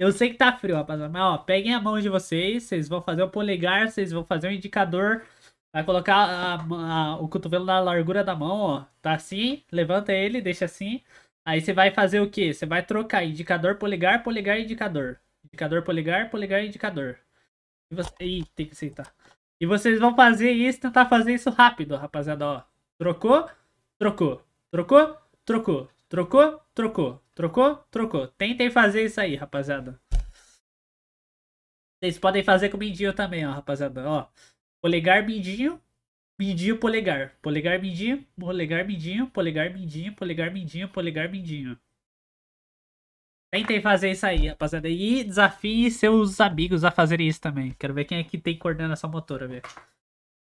Eu sei que tá frio, rapaziada, mas ó, peguem a mão de vocês, vocês vão fazer o polegar, vocês vão fazer o indicador, vai colocar a, a, o cotovelo na largura da mão, ó, tá assim, levanta ele, deixa assim, aí você vai fazer o que? Você vai trocar indicador, polegar, polegar, indicador, indicador, polegar, polegar, indicador. E você... Ih, tem que aceitar. E vocês vão fazer isso, tentar fazer isso rápido, rapaziada, ó. Trocou, trocou, trocou, trocou. Trocou? Trocou. Trocou? Trocou. Tentem fazer isso aí, rapaziada. Vocês podem fazer com o mindinho também, ó, rapaziada. Ó, polegar, mindinho, mindinho, polegar. Polegar, mindinho, polegar, mindinho, polegar, mindinho, polegar, mindinho, polegar, mindinho. Tentem fazer isso aí, rapaziada. E desafiem seus amigos a fazerem isso também. Quero ver quem é que tem coordenação motora, velho.